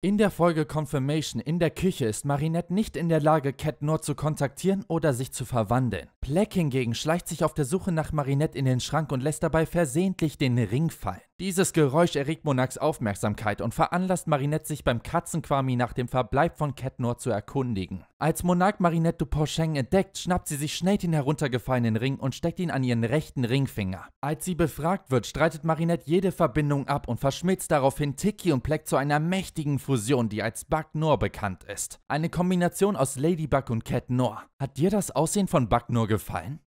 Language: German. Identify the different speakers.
Speaker 1: In der Folge Confirmation in der Küche ist Marinette nicht in der Lage, Cat nur zu kontaktieren oder sich zu verwandeln. Black hingegen schleicht sich auf der Suche nach Marinette in den Schrank und lässt dabei versehentlich den Ring fallen. Dieses Geräusch erregt Monarchs Aufmerksamkeit und veranlasst Marinette, sich beim Katzenquami nach dem Verbleib von Ketnor zu erkundigen. Als Monarch Marinette Dupont Sheng entdeckt, schnappt sie sich schnell den heruntergefallenen Ring und steckt ihn an ihren rechten Ringfinger. Als sie befragt wird, streitet Marinette jede Verbindung ab und verschmilzt daraufhin Tiki und Plek zu einer mächtigen Fusion, die als Bagnor bekannt ist. Eine Kombination aus Ladybug und Cat Noir. Hat dir das Aussehen von Bagnor gefallen?